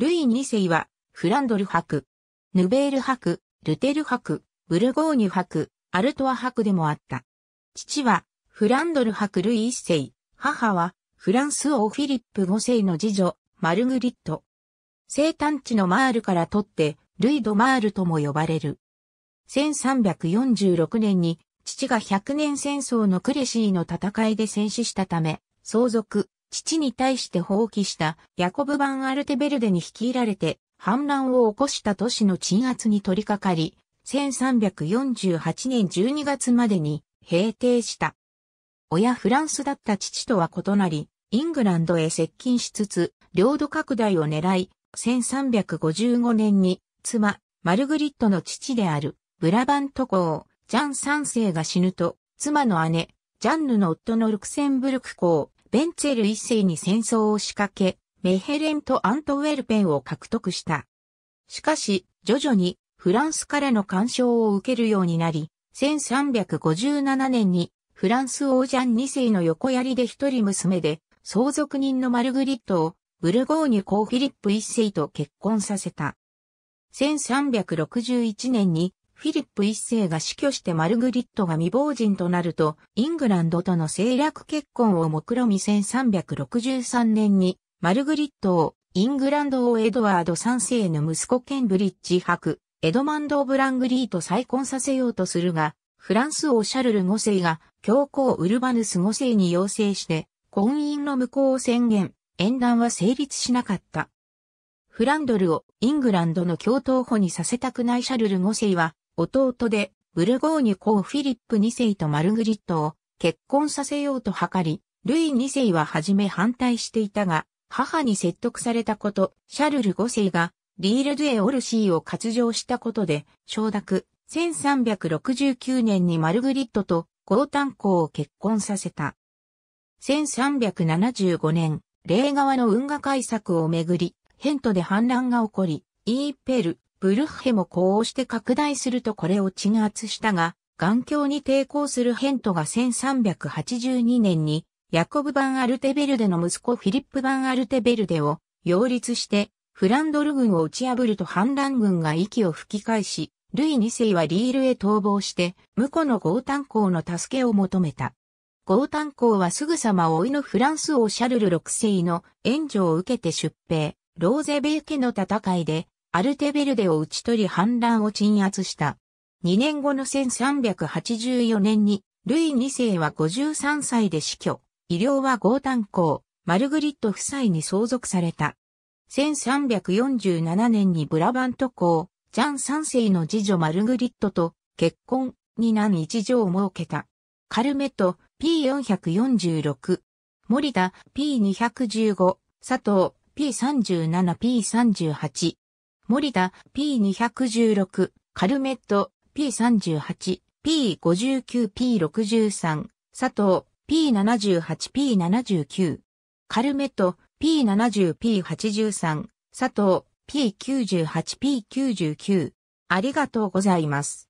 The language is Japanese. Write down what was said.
ルイ2世は、フランドル博、ヌベール博、ルテル博、ブルゴーニュ博、アルトワ博でもあった。父は、フランドル博ルイ1世、母は、フランス王フィリップ5世の次女、マルグリット。生誕地のマールから取って、ルイド・マールとも呼ばれる。1346年に、父が百年戦争のクレシーの戦いで戦死したため、相続、父に対して放棄したヤコブ・バン・アルテベルデに率いられて反乱を起こした都市の鎮圧に取り掛かり、1348年12月までに平定した。親フランスだった父とは異なり、イングランドへ接近しつつ、領土拡大を狙い、1355年に妻、マルグリットの父であるブラバント公、ジャン3世が死ぬと、妻の姉、ジャンヌの夫のルクセンブルク公、ベンツェル一世に戦争を仕掛け、メヘレンとアントウェルペンを獲得した。しかし、徐々にフランスからの干渉を受けるようになり、1357年にフランス王ジャン二世の横槍で一人娘で相続人のマルグリットをブルゴーニュー・フィリップ一世と結婚させた。1361年にフィリップ一世が死去してマルグリットが未亡人となると、イングランドとの政略結婚を目論み1363年に、マルグリットを、イングランド王エドワード三世の息子ケンブリッジ博、エドマンド・オブラングリーと再婚させようとするが、フランス王シャルル五世が、教皇ウルバヌス五世に要請して、婚姻の無効を宣言、縁談は成立しなかった。フランドルをイングランドの共闘補にさせたくないシャルル五世は、弟で、ブルゴーニュ公フィリップ2世とマルグリットを結婚させようと図り、ルイ2世は初め反対していたが、母に説得されたこと、シャルル5世が、リール・ドゥ・エ・オルシーを割譲したことで、承諾、1369年にマルグリットとゴータン公を結婚させた。1375年、霊側の運河改作をめぐり、ヘントで反乱が起こり、イーペル、ブルッヘも呼応して拡大するとこれを鎮圧したが、眼鏡に抵抗するヘントが1382年に、ヤコブ・バン・アルテベルデの息子フィリップ・バン・アルテベルデを擁立して、フランドル軍を打ち破ると反乱軍が息を吹き返し、ルイ2世はリールへ逃亡して、婿のゴータン公の助けを求めた。ゴータン公はすぐさま老いのフランス王シャルル6世の援助を受けて出兵、ローゼベー家の戦いでアルテベルデを打ち取り反乱を鎮圧した。2年後の1384年に、ルイ2世は53歳で死去、医療は豪炭公、マルグリット夫妻に相続された。1347年にブラバント公、ジャン3世の次女マルグリットと結婚に難一女を設けた。カルメト P446、森田 P215、佐藤 P37、P38。森田 P216、カルメット P38、P59、P63、佐藤 P78、P79、カルメット P70、P83、佐藤 P98、P99。ありがとうございます。